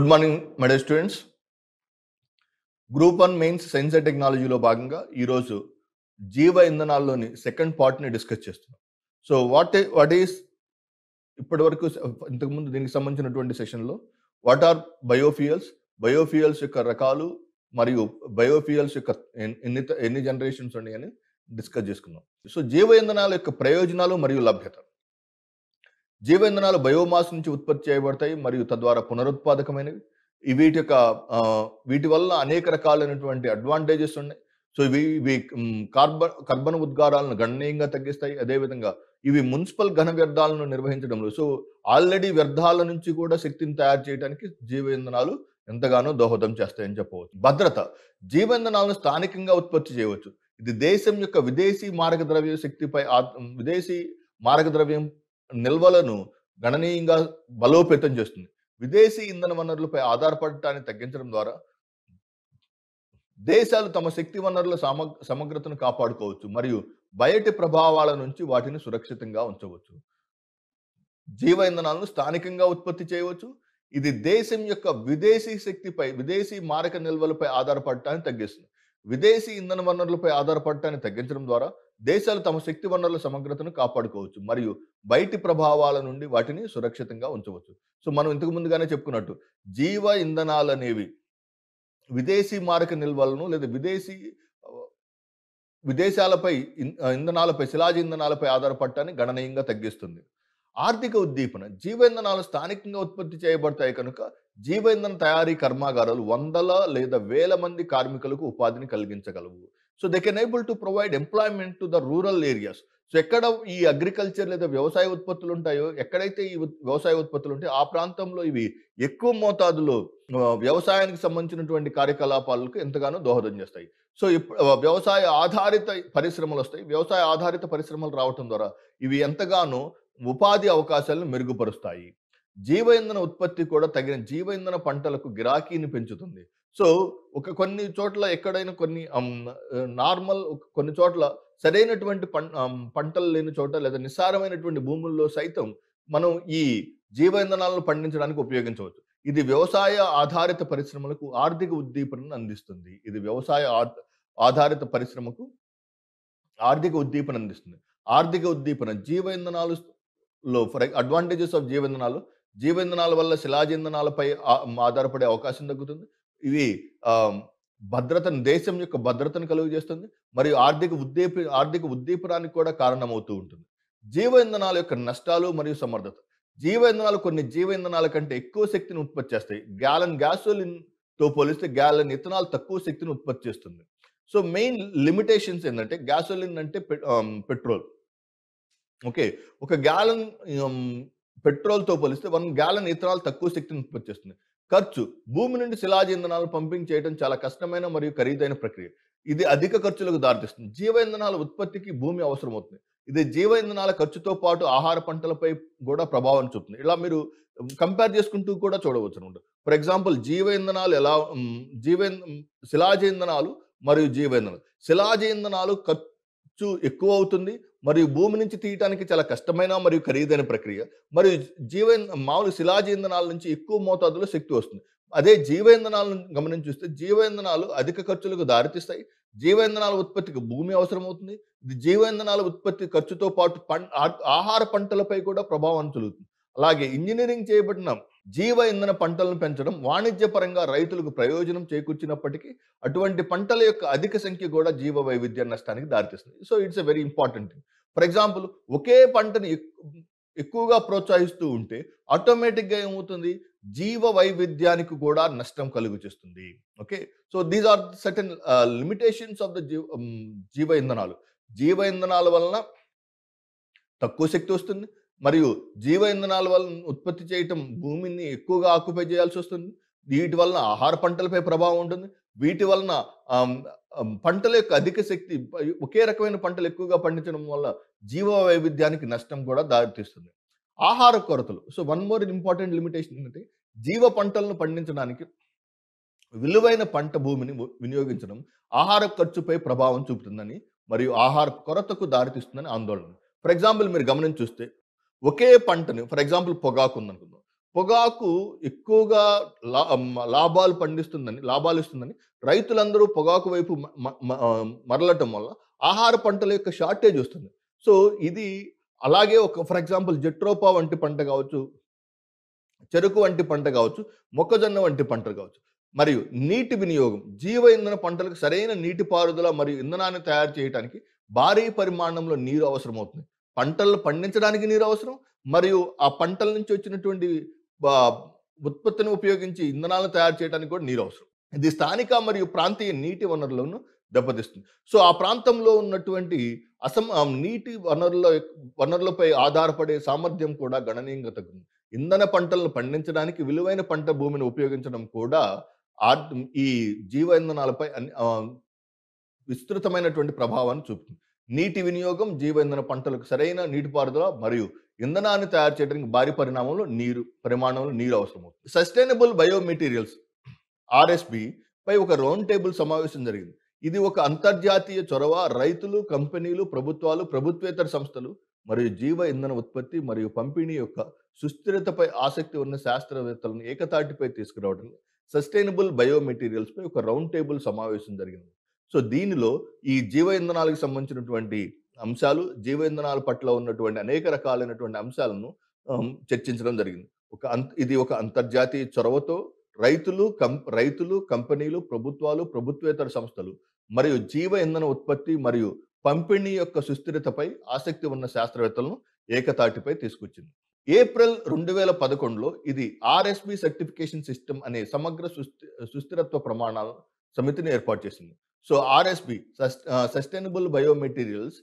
Good morning మెడ students group one mains science and టెక్నాలజీలో భాగంగా ఈరోజు జీవ ఇంధనాల్లోని సెకండ్ పార్ట్ని డిస్కస్ చేస్తున్నాం సో వాట్ వాట్ ఈస్ ఇప్పటి వరకు ఇంతకుముందు దీనికి సంబంధించినటువంటి సెషన్లో వాట్ ఆర్ బయోఫియల్స్ బయోఫియల్స్ యొక్క రకాలు మరియు బయోఫియల్స్ యొక్క ఎన్ని ఎన్ని జనరేషన్స్ ఉన్నాయని డిస్కస్ చేసుకున్నాం సో జీవ ఇంధనాల యొక్క ప్రయోజనాలు మరియు లభ్యత జీవ ఇంధనాలు బయోమాస్ నుంచి ఉత్పత్తి చేయబడతాయి మరియు తద్వారా పునరుత్పాదకమైనవి వీటి యొక్క వీటి వల్ల అనేక రకాలైనటువంటి అడ్వాంటేజెస్ ఉన్నాయి సో ఇవి ఇవి కార్బన్ కార్బన్ ఉద్గారాలను గణనీయంగా తగ్గిస్తాయి అదేవిధంగా ఇవి మున్సిపల్ ఘన వ్యర్థాలను నిర్వహించడంలో సో ఆల్రెడీ వ్యర్థాల నుంచి కూడా శక్తిని తయారు చేయడానికి జీవ ఇంధనాలు ఎంతగానో దోహదం చేస్తాయని చెప్పవచ్చు భద్రత జీవ ఇంధనాలను స్థానికంగా ఉత్పత్తి చేయవచ్చు ఇది దేశం యొక్క విదేశీ మార్గద్రవ్య శక్తిపై విదేశీ మార్గద్రవ్యం నిల్వలను గణనీయంగా బలోపేతం చేస్తుంది విదేశీ ఇంధన వనరులపై ఆధారపడటాన్ని తగ్గించడం ద్వారా దేశాలు తమ శక్తి వనరుల సమగ్రతను కాపాడుకోవచ్చు మరియు బయటి ప్రభావాల నుంచి వాటిని సురక్షితంగా ఉంచవచ్చు జీవ ఇంధనాలను స్థానికంగా ఉత్పత్తి చేయవచ్చు ఇది దేశం యొక్క విదేశీ శక్తిపై విదేశీ మారక నిల్వలపై ఆధారపడటాన్ని తగ్గిస్తుంది విదేశీ ఇంధన వనరులపై ఆధారపడటాన్ని తగ్గించడం ద్వారా దేశాలు తమ శక్తి వనరుల సమగ్రతను కాపాడుకోవచ్చు మరియు బయటి ప్రభావాల నుండి వాటిని సురక్షితంగా ఉంచవచ్చు సో మనం ఇంతకు ముందుగానే చెప్పుకున్నట్టు జీవ ఇంధనాలు అనేవి విదేశీ మారక నిల్వలను లేదా విదేశీ విదేశాలపై ఇంధనాలపై శిలాజ ఇంధనాలపై ఆధారపడటాన్ని గణనీయంగా తగ్గిస్తుంది ఆర్థిక ఉద్దీపన జీవ ఇంధనాలు స్థానికంగా ఉత్పత్తి చేయబడతాయి కనుక జీవ ఇంధన తయారీ కర్మాగారాలు వందల లేదా వేల మంది కార్మికులకు ఉపాధిని కలిగించగలవు so they can able to provide employment to the rural areas so ఎక్కడ ఈ అగ్రికల్చర్ లేదా వ్యవసాయ ఉత్పత్తులు ఉంటాయో ఎక్కడైతే ఈ వ్యవసాయ ఉత్పత్తులు ఉంటాయో ఆ ప్రాంతంలో ఇవి ఎక్కువ మోతాదులో వ్యవసాయానికి సంబంధించినటువంటి కార్యకలాపాలకు ఎంతగానో దోహదం చేస్తాయి సో వ్యవసాయ ఆధారిత పరిశ్రమలు వస్తాయి వ్యవసాయ ఆధారిత పరిశ్రమలు రావటం ద్వారా ఇవి ఎంతగానో ఉపాధి అవకాశాలను మెరుగుపరుస్తాయి జీవ ఇంధన ఉత్పత్తి కూడా తగిన జీవ ఇంధన పంటలకు గిరాకీని పెంచుతుంది సో ఒక కొన్ని చోట్ల ఎక్కడైనా కొన్ని నార్మల్ కొన్ని చోట్ల సరైనటువంటి పంటలు లేని చోట లేదా నిస్సారమైనటువంటి భూముల్లో సైతం మనం ఈ జీవ ఇంధనాలను పండించడానికి ఉపయోగించవచ్చు ఇది వ్యవసాయ ఆధారిత పరిశ్రమలకు ఆర్థిక ఉద్దీపనను అందిస్తుంది ఇది వ్యవసాయ ఆధారిత పరిశ్రమకు ఆర్థిక ఉద్దీపన అందిస్తుంది ఆర్థిక ఉద్దీపన జీవ ఇంధనాలు లో ఫర్ అడ్వాంటేజెస్ ఆఫ్ జీవ ఇంధనాలు జీవ ఇంధనాల వల్ల శిలాజ ఇంధనాలపై ఆధారపడే అవకాశం తగ్గుతుంది ఇవి భద్రతను దేశం యొక్క భద్రతను కలుగు చేస్తుంది మరియు ఆర్థిక ఉద్దీప ఆర్థిక ఉద్దీపనానికి కూడా కారణమవుతూ ఉంటుంది జీవ ఇంధనాల యొక్క నష్టాలు మరియు సమర్థత జీవ ఇంధనాలు కొన్ని జీవ ఇంధనాల కంటే ఎక్కువ శక్తిని ఉత్పత్తి చేస్తాయి గ్యాలన్ గ్యాసోలిన్తో పోలిస్తే గ్యాలన్ ఇథనాల్ తక్కువ శక్తిని ఉత్పత్తి చేస్తుంది సో మెయిన్ లిమిటేషన్స్ ఏంటంటే గ్యాసోలిన్ అంటే పెట్రోల్ ఓకే ఒక గ్యాలన్ పెట్రోల్తో పోలిస్తే వన్ గ్యాలన్ ఇథనాల్ తక్కువ శక్తిని ఉత్పత్తి చేస్తుంది ఖర్చు భూమి నుండి శిలాజ ఇంధనాలు పంపింగ్ చేయడం చాలా కష్టమైన మరియు ఖరీదైన ప్రక్రియ ఇది అధిక ఖర్చులకు దారితీస్తుంది జీవ ఇంధనాల ఉత్పత్తికి భూమి అవసరమవుతుంది ఇది జీవ ఇంధనాల ఖర్చుతో పాటు ఆహార పంటలపై కూడా ప్రభావం చూపుతుంది ఇలా మీరు కంపేర్ చేసుకుంటూ కూడా చూడవచ్చు అనమాట ఫర్ ఎగ్జాంపుల్ జీవ ఇంధనాలు ఎలా జీవ శిలాజ ఇంధనాలు మరియు జీవ ఇంధనాలు శిలాజ ఇంధనాలు ఖర్చు ఎక్కువ అవుతుంది మరియు భూమి నుంచి తీయటానికి చాలా కష్టమైన మరియు ఖరీదైన ప్రక్రియ మరియు జీవ మామూలు శిలాజ ఇంధనాల నుంచి ఎక్కువ మోతాదులో శక్తి వస్తుంది అదే జీవ ఇంధనాలను గమనించి చూస్తే జీవ ఇంధనాలు అధిక ఖర్చులకు దారితీస్తాయి జీవ ఇంధనాల ఉత్పత్తికి భూమి అవసరం అవుతుంది ఇది జీవ ఇంధనాల ఉత్పత్తి ఖర్చుతో పాటు పం ఆహార పంటలపై కూడా ప్రభావం చలుగుతుంది అలాగే ఇంజనీరింగ్ చేయబడిన జీవ ఇంధన పంటలను పెంచడం వాణిజ్యపరంగా రైతులకు ప్రయోజనం చేకూర్చినప్పటికీ అటువంటి పంటల యొక్క అధిక సంఖ్య కూడా జీవ వైవిధ్య నష్టానికి దారితీస్తుంది so it's a very important for example ఒకే పంటని ఎక్కువగా ప్రోత్సహిస్తూ ఉంటే ఆటోమేటిక్గా ఏమవుతుంది జీవ వైవిధ్యానికి కూడా నష్టం కలుగు చేస్తుంది okay so these are certain limitations of the జీవ జీవ ఇంధనాలు జీవ ఇంధనాల వలన తక్కువ శక్తి వస్తుంది మరియు జీవ ఇంధనాల వల్ల ఉత్పత్తి చేయటం భూమిని ఎక్కువగా ఆక్యుపై చేయాల్సి వస్తుంది వీటి వలన ఆహార పంటలపై ప్రభావం ఉంటుంది వీటి వలన పంటల యొక్క అధిక శక్తి ఒకే రకమైన పంటలు ఎక్కువగా పండించడం వల్ల జీవ వైవిధ్యానికి నష్టం కూడా దారితీస్తుంది ఆహార కొరతలు so one more important limitation ఏంటంటే జీవ పంటలను పండించడానికి విలువైన పంట భూమిని వినియోగించడం ఆహార ఖర్చుపై ప్రభావం చూపుతుందని మరియు ఆహార కొరతకు దారితీస్తుందని ఆందోళన ఫర్ ఎగ్జాంపుల్ మీరు గమనించి చూస్తే ఒకే పంటని ఫర్ ఎగ్జాంపుల్ పొగాకు ఉందనుకుందాం పొగాకు ఎక్కువగా లాభాలు పండిస్తుందని లాభాలు ఇస్తుందని రైతులందరూ పొగాకు వైపు మరలటం వల్ల ఆహార పంటల యొక్క షార్టేజ్ వస్తుంది సో ఇది అలాగే ఒక ఫర్ ఎగ్జాంపుల్ జట్రోపా వంటి పంట కావచ్చు చెరుకు వంటి పంట కావచ్చు మొక్కజొన్న వంటి పంట కావచ్చు మరియు నీటి వినియోగం జీవ ఇంధన పంటలకు సరైన నీటిపారుదల మరియు ఇంధనాన్ని తయారు చేయడానికి భారీ పరిమాణంలో నీరు అవసరమవుతుంది పంటలను పండించడానికి నీరు అవసరం మరియు ఆ పంటల నుంచి వచ్చినటువంటి ఉత్పత్తిని ఉపయోగించి ఇంధనాలను తయారు చేయడానికి కూడా నీరు అవసరం ఇది స్థానిక మరియు ప్రాంతీయ నీటి వనరులను దెబ్బతీస్తుంది సో ఆ ప్రాంతంలో ఉన్నటువంటి అసమ నీటి వనరుల వనరులపై ఆధారపడే సామర్థ్యం కూడా గణనీయంగా తగ్గుతుంది ఇంధన పంటలను పండించడానికి విలువైన పంట భూమిని ఉపయోగించడం కూడా ఈ జీవ ఇంధనాలపై విస్తృతమైనటువంటి ప్రభావాన్ని చూపుతుంది నీటి వినియోగం జీవ ఇంధన పంటలకు సరైన నీటిపారుదల మరియు ఇంధనాన్ని తయారు చేయడానికి భారీ పరిణామంలో నీరు పరిమాణంలో నీరు అవసరమవుతుంది సస్టైనబుల్ బయోమెటీరియల్స్ ఆర్ఎస్బి పై ఒక రౌండ్ టేబుల్ సమావేశం జరిగింది ఇది ఒక అంతర్జాతీయ చొరవ రైతులు కంపెనీలు ప్రభుత్వాలు ప్రభుత్వేతర సంస్థలు మరియు జీవ ఇంధన ఉత్పత్తి మరియు పంపిణీ యొక్క సుస్థిరతపై ఆసక్తి ఉన్న శాస్త్రవేత్తలను ఏకతాటిపై తీసుకురావడం సస్టైనబుల్ బయోమెటీరియల్స్పై ఒక రౌండ్ టేబుల్ సమావేశం జరిగింది సో దీనిలో ఈ జీవ ఇంధనాలకు సంబంధించినటువంటి అంశాలు జీవ ఇంధనాల పట్ల ఉన్నటువంటి అనేక రకాలైనటువంటి అంశాలను చర్చించడం జరిగింది ఒక ఇది ఒక అంతర్జాతీయ చొరవతో రైతులు కం రైతులు కంపెనీలు ప్రభుత్వాలు ప్రభుత్వేతర సంస్థలు మరియు జీవ ఇంధన ఉత్పత్తి మరియు పంపిణీ యొక్క సుస్థిరతపై ఆసక్తి ఉన్న శాస్త్రవేత్తలను ఏకతాటిపై తీసుకొచ్చింది ఏప్రిల్ రెండు వేల పదకొండులో ఇది ఆర్ఎస్బి సర్టిఫికేషన్ సిస్టమ్ అనే సమగ్ర సుస్థి సుస్థిరత్వ ప్రమాణాల సమితిని ఏర్పాటు చేసింది so RSB sustainable biomaterials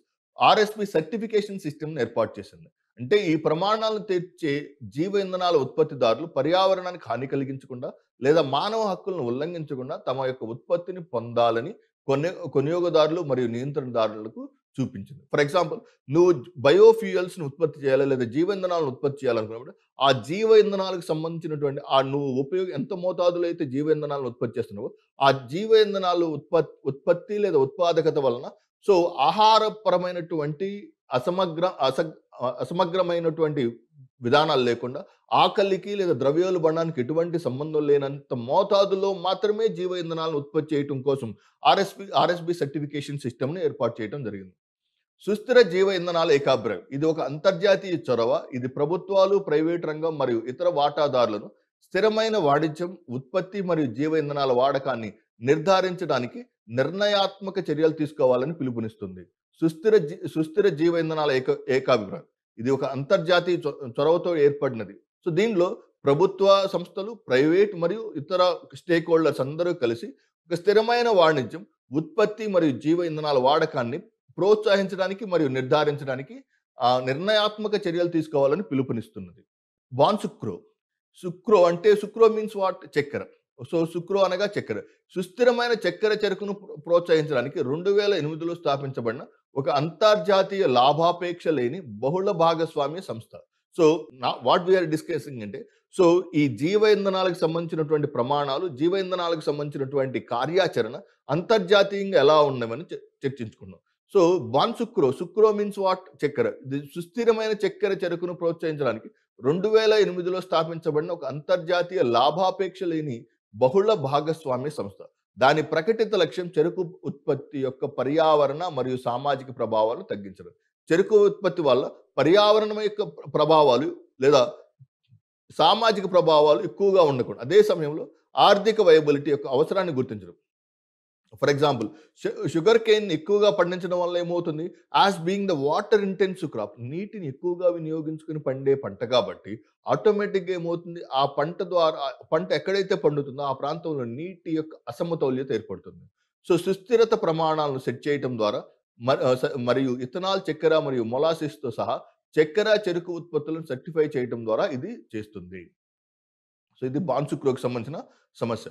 RSP certification సిస్టమ్ని ఏర్పాటు చేసింది అంటే ఈ ప్రమాణాలను తెచ్చే జీవ ఇంధనాల ఉత్పత్తిదారులు పర్యావరణానికి హాని కలిగించకుండా లేదా మానవ హక్కులను ఉల్లంఘించకుండా తమ యొక్క ఉత్పత్తిని పొందాలని కొనే కొనియోగదారులు మరియు నియంత్రణదారులకు చూపించింది ఫర్ ఎగ్జాంపుల్ నువ్వు బయోఫ్యూయల్స్ని ఉత్పత్తి చేయాలి లేదా జీవ ఇంధనాలను ఉత్పత్తి చేయాలనుకున్నప్పుడు ఆ జీవ ఇంధనాలకు సంబంధించినటువంటి ఆ నువ్వు ఉపయోగం ఎంత మోతాదులో అయితే జీవ ఇంధనాలను ఉత్పత్తి చేస్తున్నావో ఆ జీవ ఇంధనాలు ఉత్పత్తి ఉత్పత్తి లేదా ఉత్పాదకత వలన సో ఆహారపరమైనటువంటి అసమగ్ర అస అసమగ్రమైనటువంటి విధానాలు లేకుండా ఆకలికి లేదా ద్రవ్యోల్బణానికి ఎటువంటి సంబంధం లేనంత మోతాదులో మాత్రమే జీవ ఇంధనాలను ఉత్పత్తి చేయటం కోసం ఆర్ఎస్పి ఆర్ఎస్బి సర్టిఫికేషన్ సిస్టమ్ను ఏర్పాటు చేయడం జరిగింది సుస్థిర జీవ ఇంధనాల ఏకాగ్రం ఇది ఒక అంతర్జాతీయ చొరవ ఇది ప్రభుత్వాలు ప్రైవేట్ రంగం మరియు ఇతర వాటాదారులను స్థిరమైన వాణిజ్యం ఉత్పత్తి మరియు జీవ ఇంధనాల వాడకాన్ని నిర్ధారించడానికి నిర్ణయాత్మక చర్యలు తీసుకోవాలని పిలుపునిస్తుంది సుస్థిర జీ సుస్థిర జీవ ఇంధనాల ఏక ఏకాభిప్రాయం ఇది ఒక అంతర్జాతీయ చొరవతో ఏర్పడినది సో దీనిలో ప్రభుత్వ సంస్థలు ప్రైవేట్ మరియు ఇతర స్టేక్ హోల్డర్స్ అందరూ కలిసి ఒక స్థిరమైన వాణిజ్యం ఉత్పత్తి మరియు జీవ ఇంధనాల వాడకాన్ని ప్రోత్సహించడానికి మరియు నిర్ధారించడానికి నిర్ణయాత్మక చర్యలు తీసుకోవాలని పిలుపునిస్తున్నది వాన్ శుక్రో శుక్రో అంటే శుక్రో మీన్స్ వాట్ చక్కెర సో శుక్రో అనగా చక్కెర సుస్థిరమైన చక్కెర చెరుకును ప్రోత్సహించడానికి రెండు వేల ఎనిమిదిలో స్థాపించబడిన ఒక అంతర్జాతీయ లాభాపేక్ష లేని బహుళ భాగస్వామ్య సంస్థ సో వాట్ వీఆర్ డిస్కసింగ్ అంటే సో ఈ జీవ ఇంధనాలకు సంబంధించినటువంటి ప్రమాణాలు జీవ ఇంధనాలకు సంబంధించినటువంటి కార్యాచరణ అంతర్జాతీయంగా ఎలా ఉన్నవని చర్చించుకున్నాం సో బాన్ సుక్రో సుక్రో మీన్స్ వాట్ చక్కెర ఇది సుస్థిరమైన చక్కెర చెరుకును ప్రోత్సహించడానికి రెండు వేల ఎనిమిదిలో స్థాపించబడిన ఒక అంతర్జాతీయ లాభాపేక్ష లేని బహుళ భాగస్వామ్య సంస్థ దాని ప్రకటిత లక్ష్యం చెరుకు ఉత్పత్తి యొక్క పర్యావరణ మరియు సామాజిక ప్రభావాలను తగ్గించడం చెరుకు ఉత్పత్తి వల్ల పర్యావరణం యొక్క ప్రభావాలు లేదా సామాజిక ప్రభావాలు ఎక్కువగా ఉండకూడదు అదే సమయంలో ఆర్థిక వయబిలిటీ యొక్క అవసరాన్ని గుర్తించడం ఫర్ ఎగ్జాంపుల్ షుగర్ కేన్ ఎక్కువగా పండించడం వల్ల ఏమవుతుంది as being the water intensive crop నీటిని ఎక్కువగా వినియోగించుకుని పండే పంట కాబట్టి ఆటోమేటిక్గా ఏమవుతుంది ఆ పంట ద్వారా పంట ఎక్కడైతే పండుతుందో ఆ ప్రాంతంలో నీటి యొక్క అసమతౌల్యత ఏర్పడుతుంది సో సుస్థిరత ప్రమాణాలను సెట్ చేయటం ద్వారా మరియు ఇథనాల్ చక్కెర మరియు మొలాసిస్తో సహా చక్కెర చెరుకు ఉత్పత్తులను సర్టిఫై చేయటం ద్వారా ఇది చేస్తుంది సో ఇది బాన్సుక్రోకి సంబంధించిన సమస్య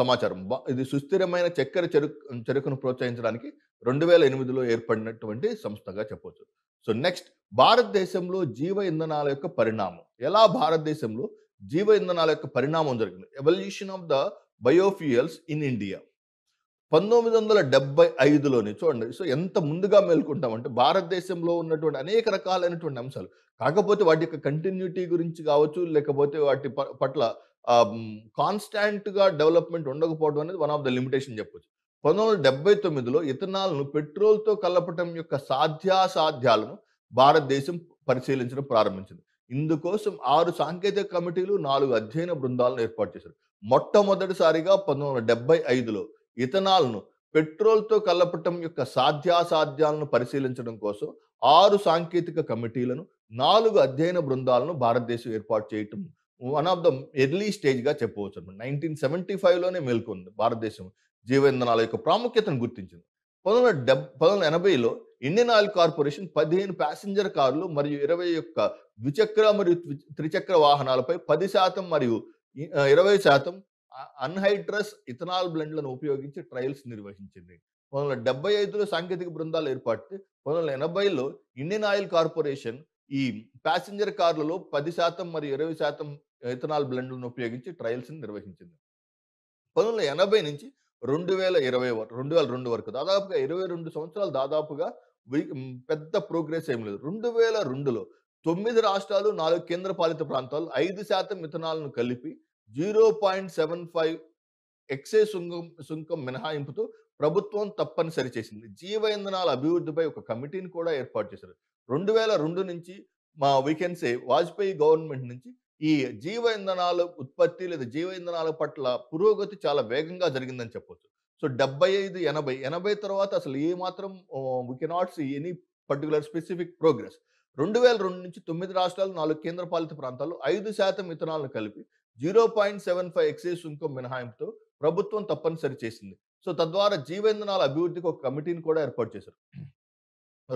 సమాచారం ఇది సుస్థిరమైన చక్కెర చెరుకు చెరుకును ప్రోత్సహించడానికి రెండు వేల ఎనిమిదిలో ఏర్పడినటువంటి సంస్థగా చెప్పవచ్చు సో నెక్స్ట్ భారతదేశంలో జీవ ఇంధనాల యొక్క పరిణామం ఎలా భారతదేశంలో జీవ ఇంధనాల యొక్క పరిణామం జరిగింది evolution of the biofuels in India పంతొమ్మిది వందల డెబ్బై ఐదులోని చూడండి సో ఎంత ముందుగా మేల్కుంటామంటే భారతదేశంలో ఉన్నటువంటి అనేక రకాలైనటువంటి అంశాలు కాకపోతే వాటి యొక్క కంటిన్యూటీ గురించి కావచ్చు లేకపోతే వాటి పట్ల కాన్స్టాంట్గా డెవలప్మెంట్ ఉండకపోవడం అనేది వన్ ఆఫ్ ద లిమిటేషన్ చెప్పొచ్చు పంతొమ్మిది వందల డెబ్బై తొమ్మిదిలో ఇథనాల్ను పెట్రోల్తో కలపటం యొక్క సాధ్యాసాధ్యాలను భారతదేశం పరిశీలించడం ప్రారంభించింది ఇందుకోసం ఆరు సాంకేతిక కమిటీలు నాలుగు అధ్యయన బృందాలను ఏర్పాటు చేశారు మొట్టమొదటిసారిగా పంతొమ్మిది వందల డెబ్బై ఐదులో ఇథనాల్ను పెట్రోల్తో కలపటం యొక్క సాధ్యాసాధ్యాలను పరిశీలించడం కోసం ఆరు సాంకేతిక కమిటీలను నాలుగు అధ్యయన బృందాలను భారతదేశం ఏర్పాటు చేయటం వన్ ఆఫ్ ద ఎర్లీ స్టేజ్గా చెప్పవచ్చు అనమాట నైన్టీన్ సెవెంటీ ఫైవ్లోనే మేల్కొంది భారతదేశం జీవ ఇంధనాల యొక్క ప్రాముఖ్యతను గుర్తించింది పంతొమ్మిది వందల డెబ్ పంతొమ్మిది ఎనభైలో ఇండియన్ ఆయిల్ కార్పొరేషన్ పదిహేను ప్యాసింజర్ కార్లు మరియు ఇరవై యొక్క ద్విచక్ర మరియు త్రిచక్ర వాహనాలపై పది శాతం మరియు ఇరవై శాతం అన్హైడ్రస్ ఇథనాల్ బ్లెండ్లను ఉపయోగించి ట్రయల్స్ నిర్వహించింది పంతొమ్మిది వందల డెబ్బై ఐదులో సాంకేతిక బృందాలు ఏర్పాటు పంతొమ్మిది వందల ఎనభైలో ఇండియన్ ఆయిల్ కార్పొరేషన్ ఈ ప్యాసింజర్ కార్లలో పది శాతం మరియు ఇరవై శాతం ఇథనాల్ బ్లెండ్లను ఉపయోగించి ట్రయల్స్ నిర్వహించింది పంతొమ్మిది వందల ఎనభై నుంచి రెండు వేల ఇరవై రెండు వేల రెండు వరకు దాదాపుగా ఇరవై రెండు సంవత్సరాలు దాదాపుగా పెద్ద ప్రోగ్రెస్ ఏం లేదు రెండు వేల రెండులో తొమ్మిది రాష్ట్రాలు నాలుగు కేంద్రపాలిత ప్రాంతాలు ఐదు శాతం ఇథనాలను కలిపి zero point seven five excise సుంకం సుంకం మినహాయింపుతో ప్రభుత్వం తప్పనిసరి చేసింది జీవ ఇంధనాల అభివృద్ధిపై ఒక కమిటీని కూడా ఏర్పాటు చేశారు రెండు వేల రెండు నుంచి మా వీకెన్సే వాజ్పేయి గవర్నమెంట్ నుంచి ఈ జీవ ఇంధనాల ఉత్పత్తి లేదా జీవ ఇంధనాల పట్ల పురోగతి చాలా వేగంగా జరిగిందని చెప్పొచ్చు సో డెబ్బై ఐదు ఎనభై ఎనభై తర్వాత అసలు ఏ మాత్రం we cannot see any particular specific progress రెండు వేల రెండు నుంచి తొమ్మిది రాష్ట్రాలు నాలుగు కేంద్రపాలిత ప్రాంతాలు ఐదు శాతం ఇథనాలను కలిపి zero point seven five excise సుంకం మినహాయింపుతో ప్రభుత్వం తప్పనిసరి చేసింది సో తద్వారా జీవ ఇంధనాల అభివృద్ధికి ఒక కమిటీని కూడా ఏర్పాటు చేశారు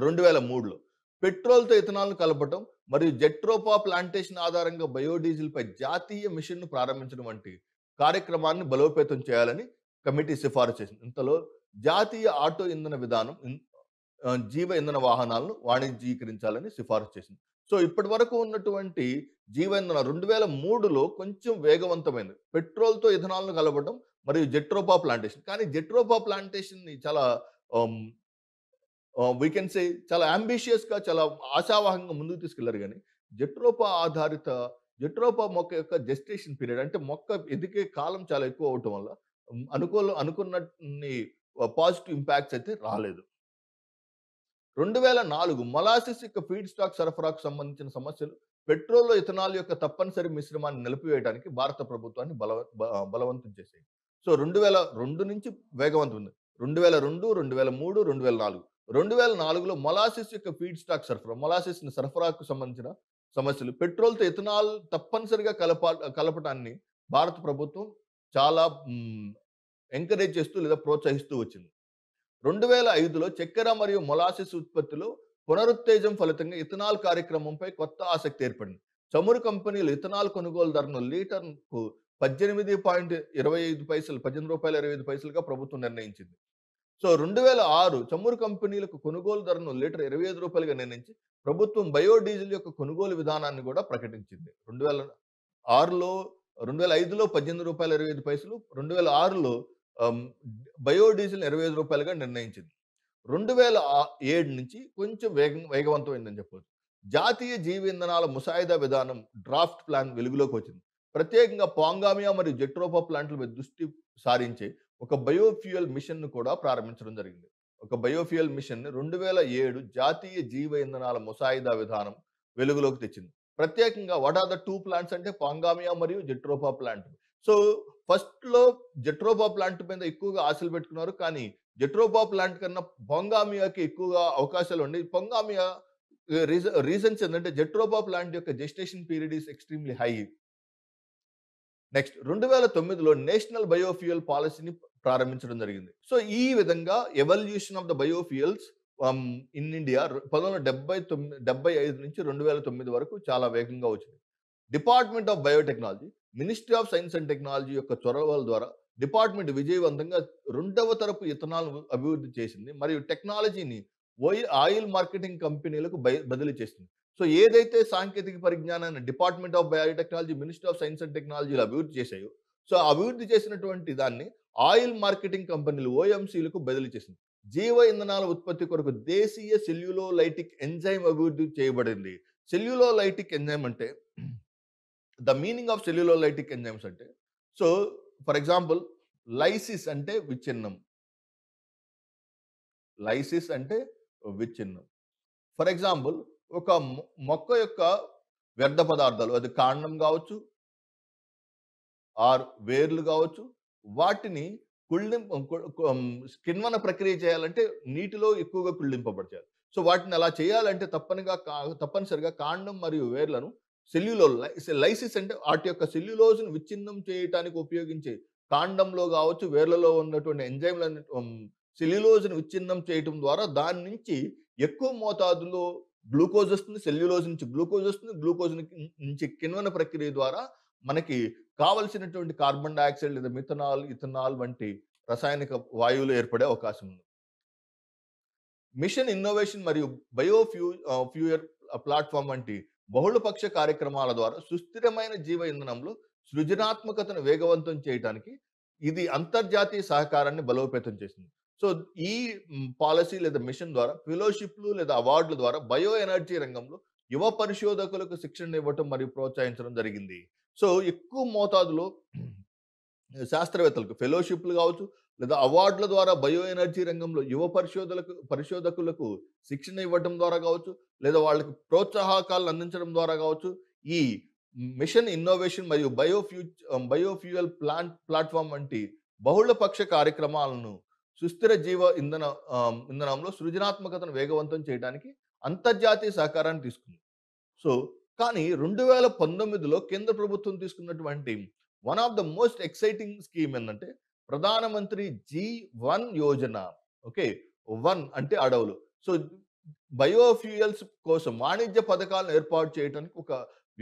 రెండు వేల మూడులో పెట్రోల్తో ఇథనాల్ను కలపటం మరియు జెట్రోపా ప్లాంటేషన్ ఆధారంగా బయోడీజిల్పై జాతీయ మిషన్ను ప్రారంభించడం వంటి కార్యక్రమాన్ని బలోపేతం చేయాలని కమిటీ సిఫారసు చేసింది ఇంతలో జాతీయ ఆటో ఇంధన విధానం జీవ ఇంధన వాహనాలను వాణిజ్యీకరించాలని సిఫారసు చేసింది సో ఇప్పటి వరకు ఉన్నటువంటి జీవ ఇంధన రెండు వేల మూడులో కొంచెం వేగవంతమైనది పెట్రోల్తో ఇథనాల్ను కలపడం మరియు జెట్రోపా ప్లాంటేషన్ కానీ జెట్రోపా ప్లాంటేషన్ చాలా వీ కెన్ సే చాలా అంబిషియస్గా చాలా ఆశావాహంగా ముందుకు తీసుకెళ్లారు కానీ జెట్రోపా ఆధారిత జెట్రోపా మొక్క యొక్క జెస్టేషన్ పీరియడ్ అంటే మొక్క ఎదిగే కాలం చాలా ఎక్కువ అవటం వల్ల అనుకూల అనుకున్న పాజిటివ్ ఇంపాక్ట్స్ అయితే రాలేదు రెండు వేల నాలుగు మొలాసిస్ యొక్క ఫీడ్ స్టాక్ సరఫరాకు సంబంధించిన సమస్యలు పెట్రోల్ ఇథనాల్ యొక్క తప్పనిసరి మిశ్రమాన్ని నిలిపివేయడానికి భారత ప్రభుత్వాన్ని బల బలవంతం చేసాయి సో రెండు వేల రెండు నుంచి వేగవంతం ఉంది రెండు వేల రెండు రెండు వేల మూడు రెండు వేల నాలుగు రెండు వేల నాలుగులో మొలాసిస్ యొక్క ఫీడ్ స్టాక్ సరఫరా మొలాసిస్ సరఫరాకు సంబంధించిన సమస్యలు పెట్రోల్తో ఇథనాల్ తప్పనిసరిగా కలప కలపటాన్ని భారత ప్రభుత్వం చాలా ఎంకరేజ్ చేస్తూ లేదా ప్రోత్సహిస్తూ వచ్చింది రెండు వేల ఐదులో చక్కెర మరియు మొలాసిస్ ఉత్పత్తిలో పునరుత్తేజం ఫలితంగా ఇథనాల్ కార్యక్రమంపై కొత్త ఆసక్తి ఏర్పడింది చమురు కంపెనీలు ఇథనాల్ కొనుగోలు ధరను లీటర్కు పద్దెనిమిది పాయింట్ ఇరవై ఐదు పైసలు పద్దెనిమిది రూపాయల ఇరవై ఐదు పైసలుగా ప్రభుత్వం నిర్ణయించింది సో రెండు వేల ఆరు చమురు కంపెనీలకు కొనుగోలు ధరను లీటర్ ఇరవై ఐదు రూపాయలుగా నిర్ణయించి ప్రభుత్వం బయోడీజిల్ యొక్క కొనుగోలు విధానాన్ని కూడా ప్రకటించింది రెండు వేల ఆరులో రెండు వేల ఐదులో పద్దెనిమిది రూపాయల ఇరవై ఐదు పైసలు రెండు వేల ఆరులో బయోడీజిల్ ఇరవై ఐదు రూపాయలుగా నిర్ణయించింది రెండు వేల ఏడు నుంచి కొంచెం వేగం వేగవంతమైందని చెప్పవచ్చు జాతీయ జీవ ఇంధనాల ముసాయిదా విధానం డ్రాఫ్ట్ ప్లాన్ వెలుగులోకి వచ్చింది ప్రత్యేకంగా పాంగామియా మరియు జెట్రోపా ప్లాంట్ల మీద దృష్టి సారించి ఒక బయోఫ్యూయల్ మిషన్ను కూడా ప్రారంభించడం జరిగింది ఒక బయోఫ్యూయల్ మిషన్ రెండు వేల ఏడు జాతీయ జీవ ఇంధనాల ముసాయిదా విధానం వెలుగులోకి తెచ్చింది ప్రత్యేకంగా what are the two plants అంటే పాంగామియా మరియు జెట్రోపా ప్లాంట్ సో ఫస్ట్ లో జెట్రోబా ప్లాంట్ మీద ఎక్కువగా ఆశలు పెట్టుకున్నారు కానీ జెట్రోబా ప్లాంట్ కన్నా పొంగామియాకి ఎక్కువగా అవకాశాలు ఉన్నాయి పొంగామియా రీజన్ రీజన్స్ ఏంటంటే జెట్రోబా ప్లాంట్ యొక్క gestation period is extremely high next రెండు వేల తొమ్మిదిలో నేషనల్ బయోఫ్యూయల్ పాలసీని ప్రారంభించడం జరిగింది సో ఈ విధంగా evolution of the biofuels in India పంతొమ్మిది వందల డెబ్బై తొమ్మిది డెబ్బై ఐదు నుంచి రెండు వేల తొమ్మిది వరకు చాలా వేగంగా వచ్చింది department of biotechnology ministry of science and technology యొక్క చొరవల ద్వారా డిపార్ట్మెంట్ విజయవంతంగా రెండవ తరపు ఇథనాల్ను అభివృద్ధి చేసింది మరియు టెక్నాలజీని ఓయి ఆయిల్ మార్కెటింగ్ కంపెనీలకు బదిలీ చేసింది సో ఏదైతే సాంకేతిక పరిజ్ఞానాన్ని department of biotechnology ministry of science and టెక్నాలజీలు అభివృద్ధి చేశాయో సో అభివృద్ధి చేసినటువంటి దాన్ని ఆయిల్ మార్కెటింగ్ కంపెనీలు ఓఎంసీలకు బదిలీ చేసింది జీవ ఇంధనాల ఉత్పత్తి కొరకు దేశీయ సెల్యులో లైటిక్ ఎంజైమ్ అభివృద్ధి చేయబడింది సెల్యులో లైటిక్ ఎంజైమ్ అంటే the meaning of cellulolytic enzymes అంటే సో ఫర్ ఎగ్జాంపుల్ లైసిస్ అంటే విచ్ఛిన్నం లైసిస్ అంటే విచ్ఛిన్నం ఫర్ ఎగ్జాంపుల్ ఒక మొక్క యొక్క వ్యర్థ పదార్థాలు అది కాండం కావచ్చు ఆర్ వేర్లు కావచ్చు వాటిని కుళ్ళింప కిణ్వన ప్రక్రియ చేయాలంటే నీటిలో ఎక్కువగా కుళ్ళింపబడి చేయాలి సో వాటిని అలా చేయాలంటే తప్పనిగా తప్పనిసరిగా కాండం మరియు వేర్లను సెల్యులో లైసిస్ అంటే వాటి యొక్క సెల్యులోజ్ను విచ్ఛిన్నం చేయటానికి ఉపయోగించే కాండంలో కావచ్చు వేర్లలో ఉన్నటువంటి ఎంజైమ్ల సెల్యులోజ్ను విచ్ఛిన్నం చేయటం ద్వారా దాని నుంచి ఎక్కువ మోతాదులో గ్లూకోజ్ వస్తుంది సెల్యులోజ్ నుంచి గ్లూకోజ్ వస్తుంది గ్లూకోజ్ నుంచి కిణ్వన ప్రక్రియ ద్వారా మనకి కావలసినటువంటి కార్బన్ డైఆక్సైడ్ లేదా మిథనాల్ ఇథనాల్ వంటి రసాయనిక వాయువులు ఏర్పడే అవకాశం ఉంది మిషన్ ఇన్నోవేషన్ మరియు బయో ఫ్యూ ఫ్యూయర్ ప్లాట్ఫామ్ వంటి బహుళపక్ష కార్యక్రమాల ద్వారా సుస్థిరమైన జీవ ఇంధనంలో సృజనాత్మకతను వేగవంతం చేయడానికి ఇది అంతర్జాతీయ సహకారాన్ని బలోపేతం చేసింది సో ఈ పాలసీ లేదా మిషన్ ద్వారా ఫెలోషిప్లు లేదా అవార్డుల ద్వారా బయో ఎనర్జీ రంగంలో యువ పరిశోధకులకు శిక్షణ ఇవ్వటం మరియు ప్రోత్సహించడం జరిగింది సో ఎక్కువ మోతాదులో శాస్త్రవేత్తలకు ఫెలోషిప్లు కావచ్చు లేదా అవార్డుల ద్వారా బయో ఎనర్జీ రంగంలో యువ పరిశోధకులకు పరిశోధకులకు శిక్షణ ఇవ్వడం ద్వారా కావచ్చు లేదా వాళ్ళకి ప్రోత్సాహకాలను అందించడం ద్వారా కావచ్చు ఈ మిషన్ ఇన్నోవేషన్ మరియు బయో ఫ్యూ బయోఫ్యూయల్ ప్లాంట్ ప్లాట్ఫామ్ వంటి బహుళపక్ష కార్యక్రమాలను సుస్థిర జీవ ఇంధన ఇంధనంలో సృజనాత్మకతను వేగవంతం చేయడానికి అంతర్జాతీయ సహకారాన్ని తీసుకుంది సో కానీ రెండు వేల పంతొమ్మిదిలో కేంద్ర ప్రభుత్వం తీసుకున్నటువంటి one of the most exciting scheme ఏంటంటే ప్రధానమంత్రి జి వన్ యోజన ఓకే వన్ అంటే అడవులు సో బయోఫ్యూయల్స్ కోసం వాణిజ్య పథకాలను ఏర్పాటు చేయడానికి ఒక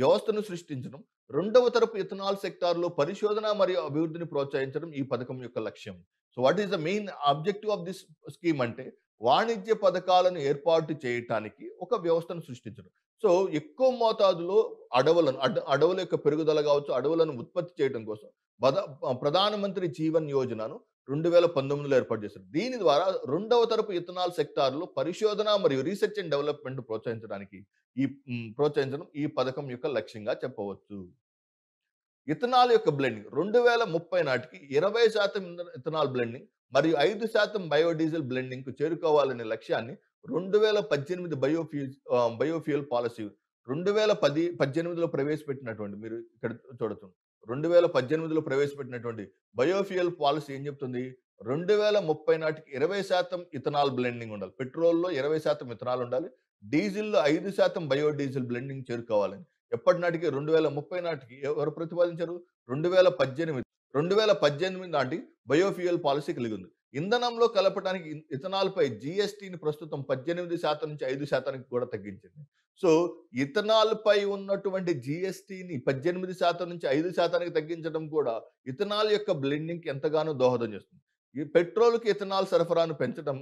వ్యవస్థను సృష్టించడం రెండవ తరపు ఇథనాల్ సెక్టార్లో పరిశోధన మరియు అభివృద్ధిని ప్రోత్సహించడం ఈ పథకం యొక్క లక్ష్యం so what is the main objective of this scheme అంటే వాణిజ్య పథకాలను ఏర్పాటు చేయటానికి ఒక వ్యవస్థను సృష్టించడం సో ఎక్కువ మోతాదులో అడవులను అడవుల యొక్క పెరుగుదల కావచ్చు అడవులను ఉత్పత్తి చేయడం కోసం ప్రధానమంత్రి జీవన్ యోజనను రెండు వేల పంతొమ్మిదిలో ఏర్పాటు చేశారు దీని ద్వారా రెండవ తరపు ఇథనాల్ సెక్టార్లో పరిశోధన మరియు రీసెర్చ్ అండ్ డెవలప్మెంట్ ప్రోత్సహించడానికి ఈ ప్రోత్సహించడం ఈ పథకం యొక్క లక్ష్యంగా చెప్పవచ్చు ఇథనాల్ యొక్క బ్లెండింగ్ రెండు వేల ముప్పై నాటికి ఇరవై శాతం ఇథనాల్ బ్లెండింగ్ మరియు ఐదు శాతం బయోడీజిల్ బ్లెండింగ్కు చేరుకోవాలనే లక్ష్యాన్ని రెండు వేల పద్దెనిమిది బయోఫ్యూజ్ బయోఫ్యూయల్ పాలసీ రెండు వేల పది పద్దెనిమిదిలో ప్రవేశపెట్టినటువంటి మీరు ఇక్కడ చూడచ్చు రెండు వేల పద్దెనిమిదిలో ప్రవేశపెట్టినటువంటి బయోఫ్యూయల్ పాలసీ ఏం చెప్తుంది రెండు వేల ముప్పై నాటికి ఇరవై శాతం ఇథనాల్ బ్లెండింగ్ ఉండాలి పెట్రోల్లో ఇరవై శాతం ఇథనాల్ ఉండాలి డీజిల్లో ఐదు శాతం బయోడీజిల్ బ్లెండింగ్ చేరుకోవాలని ఎప్పటి నాటికి రెండు వేల ముప్పై నాటికి ఎవరు ప్రతిపాదించారు రెండు వేల పద్దెనిమిది రెండు వేల పద్దెనిమిది నాటి బయోఫ్యూయల్ పాలసీ కలిగి ఉంది ఇంధనంలో కలపడానికి ఇథనాల్పై జిఎస్టీని ప్రస్తుతం పద్దెనిమిది శాతం నుంచి ఐదు శాతానికి కూడా తగ్గించింది సో ఇథనాల్పై ఉన్నటువంటి జిఎస్టీని పద్దెనిమిది శాతం నుంచి ఐదు శాతానికి తగ్గించడం కూడా ఇథనాల్ యొక్క బ్లెండింగ్కి ఎంతగానో దోహదం చేస్తుంది ఈ పెట్రోల్కి ఇథనాల్ సరఫరాను పెంచడం